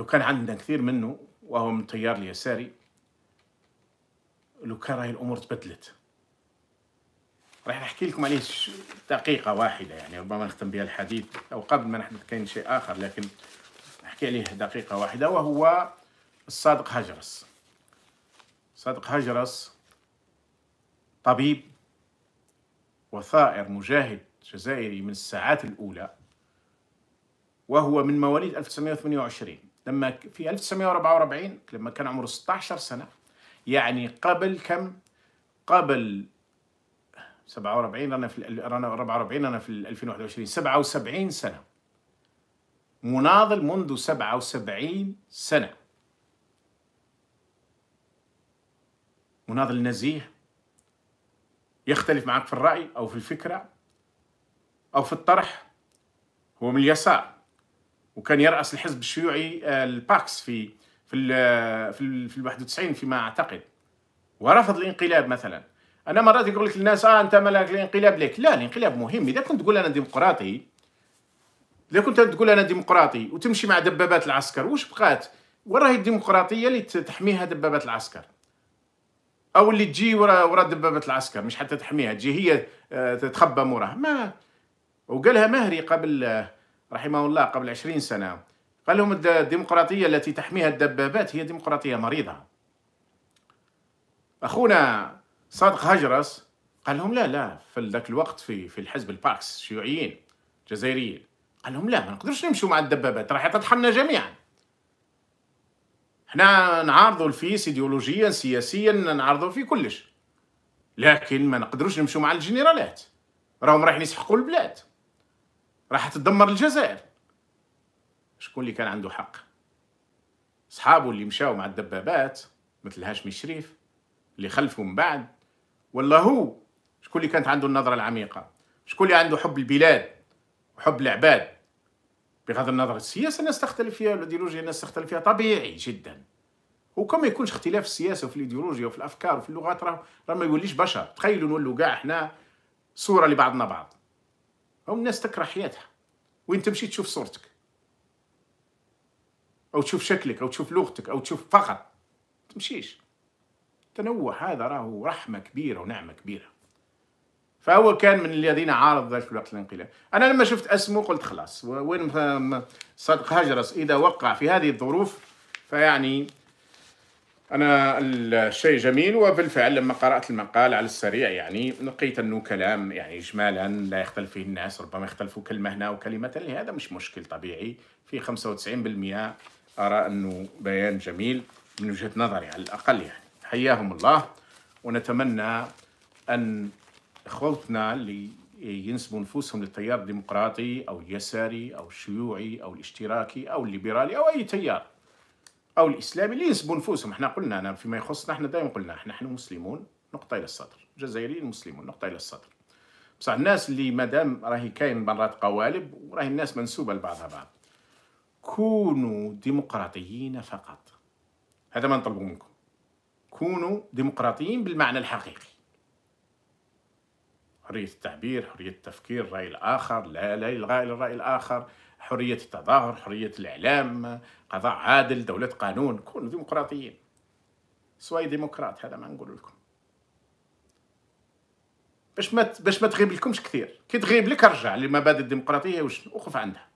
لو كان عندنا كثير منه وهو من التيار اليساري لو كان راهي الامور تبدلت راح نحكي لكم عليه دقيقة واحدة يعني ربما نختم بها الحديث أو قبل ما نحدث كاين شيء آخر لكن نحكي عليه دقيقة واحدة وهو الصادق هجرس صادق هجرس طبيب وثائر مجاهد جزائري من الساعات الأولى وهو من مواليد 1928 لما في 1944 لما كان عمره 16 سنة يعني قبل كم؟ قبل 47 رانا في رانا 44 رانا في 2021 77 سنة مناضل منذ 77 سنة مناضل نزيه يختلف معك في الرأي أو في الفكرة أو في الطرح هو من اليسار وكان يرأس الحزب الشيوعي آه، الباكس في في في, ال آه، في 91 فيما اعتقد ورفض الانقلاب مثلا انا مرات يقول لك الناس اه انت مالك الانقلاب لك لا الانقلاب مهم اذا كنت تقول انا ديمقراطي اذا كنت تقول انا ديمقراطي وتمشي مع دبابات العسكر وش بقات وراهي الديمقراطيه اللي تحميها دبابات العسكر او اللي تجي ورا ورا دبابات العسكر مش حتى تحميها تجي هي آه، تتخبى موراها ما وقالها مهري قبل رحمه الله قبل عشرين سنة قال لهم الديمقراطية التي تحميها الدبابات هي ديمقراطية مريضة أخونا صادق هجرس قال لهم لا لا في ذاك الوقت في في الحزب الباكس شيوعيين جزائريين قال لهم لا ما نقدرش نمشوا مع الدبابات راح تطحننا جميعا احنا نعارضوا الفيس ايديولوجيا سياسيا نعارضوا في كلش لكن ما نقدروش نمشوا مع الجنرالات راهم رايحين يسحقوا البلاد راح تدمر الجزائر شكون اللي كان عنده حق صحابه اللي مشاو مع الدبابات مثل هاشمي الشريف اللي خلفوا من بعد ولا هو شكون اللي كانت عنده النظرة العميقة شكون اللي عنده حب البلاد وحب العباد بغض النظر السياسة الناس تختلف فيها الأيديولوجيا الناس تختلف فيها طبيعي جدا وكما يكونش اختلاف في السياسة وفي الأيديولوجيا وفي الأفكار وفي اللغات راه ما يوليش بشر تخيلوا نولوا كاع حنا صورة لبعضنا بعض او الناس تكره حياتها وين تمشي تشوف صورتك او تشوف شكلك او تشوف لغتك او تشوف فقط تمشيش التنوع هذا راهو رحمه كبيره ونعمه كبيره فهو كان من الذين عارض ذلك الوقت الانقلاب انا لما شفت اسمه قلت خلاص وين صدق هجرس اذا وقع في هذه الظروف فيعني أنا الشيء جميل وبالفعل لما قرأت المقال على السريع يعني لقيت أنه كلام يعني إجمالا لا يختلف فيه الناس ربما يختلفوا كلمة هنا وكلمة لي هذا مش مشكل طبيعي في 95% أرى أنه بيان جميل من وجهة نظري على الأقل يعني حياهم الله ونتمنى أن إخوتنا اللي ينسبوا نفوسهم للتيار الديمقراطي أو اليساري أو الشيوعي أو الاشتراكي أو الليبرالي أو أي تيار او الاسلامي اللي ينسبوا نفوسهم احنا قلنا انا فيما يخصنا احنا دائما قلنا احنا نحن مسلمون نقطه الى السطر جزائريين مسلمون نقطه الى السطر بصح الناس اللي مادام راهي كاين مرات قوالب وراهي الناس منسوبه لبعضها بعض كونوا ديمقراطيين فقط هذا ما نطلبوا منكم كونوا ديمقراطيين بالمعنى الحقيقي حرية التعبير حرية التفكير الرأي الآخر لا لا إلغاء الرأي الآخر حريه التظاهر حريه الاعلام قضاء عادل دوله قانون كونوا ديمقراطيين سواي ديمقراط هذا ما نقول لكم باش ما باش ما تغيب لكمش كثير كي تغيب لك ارجع للمبادئ الديمقراطيه وش وقف عندها